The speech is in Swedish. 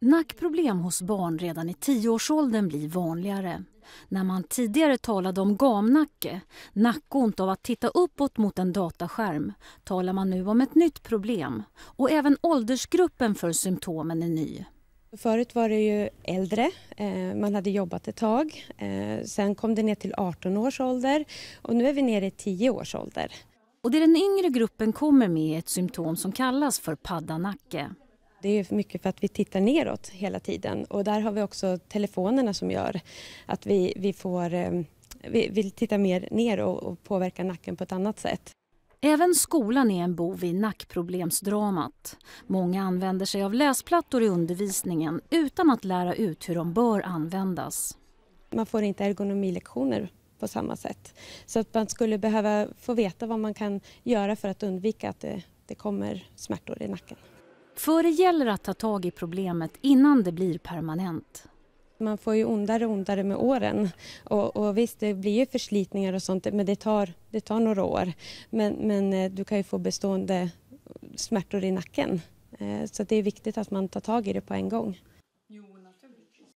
Nackproblem hos barn redan i tioårsåldern blir vanligare. När man tidigare talade om gamnacke, nackont av att titta uppåt mot en dataskärm, talar man nu om ett nytt problem. Och även åldersgruppen för symptomen är ny. Förut var det ju äldre, eh, man hade jobbat ett tag. Eh, sen kom det ner till 18 års ålder och nu är vi nere i 10 års ålder. Och det den yngre gruppen kommer med är ett symptom som kallas för paddanacke. Det är mycket för att vi tittar neråt hela tiden och där har vi också telefonerna som gör att vi, vi, får, eh, vi, vi tittar mer ner och, och påverkar nacken på ett annat sätt. Även skolan är en bov i nackproblemsdramat. Många använder sig av läsplattor i undervisningen utan att lära ut hur de bör användas. Man får inte ergonomilektioner på samma sätt. Så att man skulle behöva få veta vad man kan göra för att undvika att det, det kommer smärtor i nacken. För det gäller att ta tag i problemet innan det blir permanent. Man får ju ondare och ondare med åren. Och, och, visst, det blir ju förslitningar och sånt, men det tar, det tar några år. Men, men eh, du kan ju få bestående smärtor i nacken. Eh, så det är viktigt att man tar tag i det på en gång.